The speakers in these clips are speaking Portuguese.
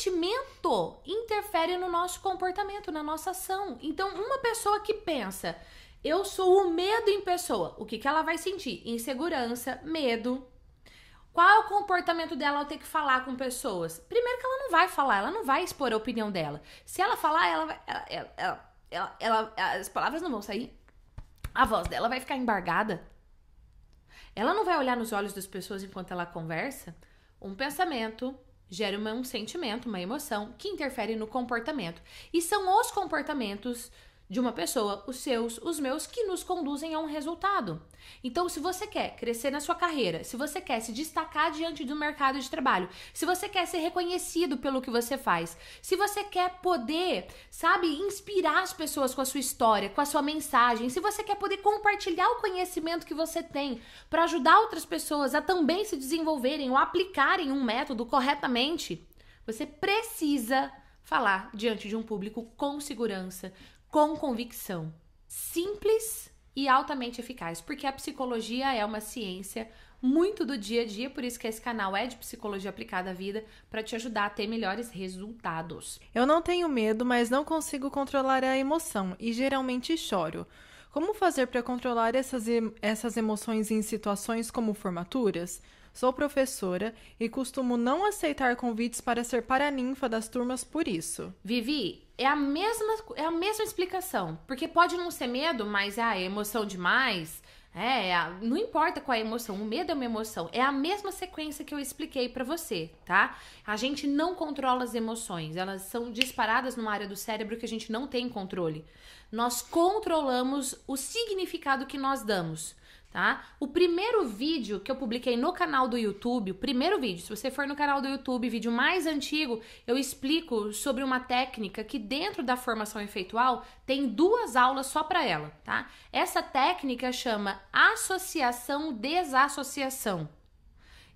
sentimento interfere no nosso comportamento, na nossa ação. Então, uma pessoa que pensa, eu sou o medo em pessoa, o que, que ela vai sentir? Insegurança, medo. Qual é o comportamento dela ao ter que falar com pessoas? Primeiro que ela não vai falar, ela não vai expor a opinião dela. Se ela falar, ela, vai, ela, ela, ela, ela as palavras não vão sair. A voz dela vai ficar embargada. Ela não vai olhar nos olhos das pessoas enquanto ela conversa. Um pensamento, gera um sentimento, uma emoção que interfere no comportamento. E são os comportamentos de uma pessoa, os seus, os meus, que nos conduzem a um resultado. Então, se você quer crescer na sua carreira, se você quer se destacar diante do mercado de trabalho, se você quer ser reconhecido pelo que você faz, se você quer poder, sabe, inspirar as pessoas com a sua história, com a sua mensagem, se você quer poder compartilhar o conhecimento que você tem para ajudar outras pessoas a também se desenvolverem ou aplicarem um método corretamente, você precisa falar diante de um público com segurança, com convicção. Simples e altamente eficaz, porque a psicologia é uma ciência muito do dia a dia, por isso que esse canal é de psicologia aplicada à vida para te ajudar a ter melhores resultados. Eu não tenho medo, mas não consigo controlar a emoção e geralmente choro. Como fazer para controlar essas, essas emoções em situações como formaturas? Sou professora e costumo não aceitar convites para ser paraninfa das turmas por isso. Vivi, é a mesma é a mesma explicação, porque pode não ser medo, mas ah, é emoção demais. É, é não importa qual é a emoção, o medo é uma emoção. É a mesma sequência que eu expliquei para você, tá? A gente não controla as emoções, elas são disparadas numa área do cérebro que a gente não tem controle. Nós controlamos o significado que nós damos tá? O primeiro vídeo que eu publiquei no canal do YouTube, o primeiro vídeo, se você for no canal do YouTube, vídeo mais antigo, eu explico sobre uma técnica que dentro da formação efeitual tem duas aulas só para ela, tá? Essa técnica chama associação desassociação.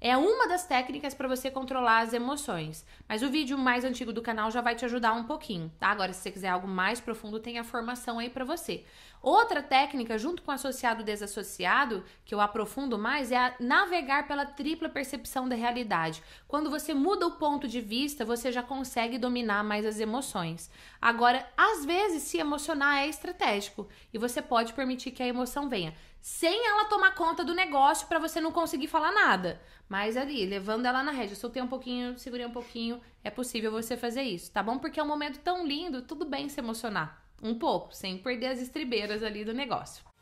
É uma das técnicas para você controlar as emoções. Mas o vídeo mais antigo do canal já vai te ajudar um pouquinho, tá? Agora, se você quiser algo mais profundo, tem a formação aí para você. Outra técnica, junto com associado desassociado, que eu aprofundo mais, é a navegar pela tripla percepção da realidade. Quando você muda o ponto de vista, você já consegue dominar mais as emoções. Agora, às vezes, se emocionar é estratégico e você pode permitir que a emoção venha, sem ela tomar conta do negócio para você não conseguir falar nada. Mas ali, levando ela na rédea, soltei um pouquinho, segurei um pouquinho, é possível você fazer isso, tá bom? Porque é um momento tão lindo, tudo bem se emocionar um pouco, sem perder as estribeiras ali do negócio.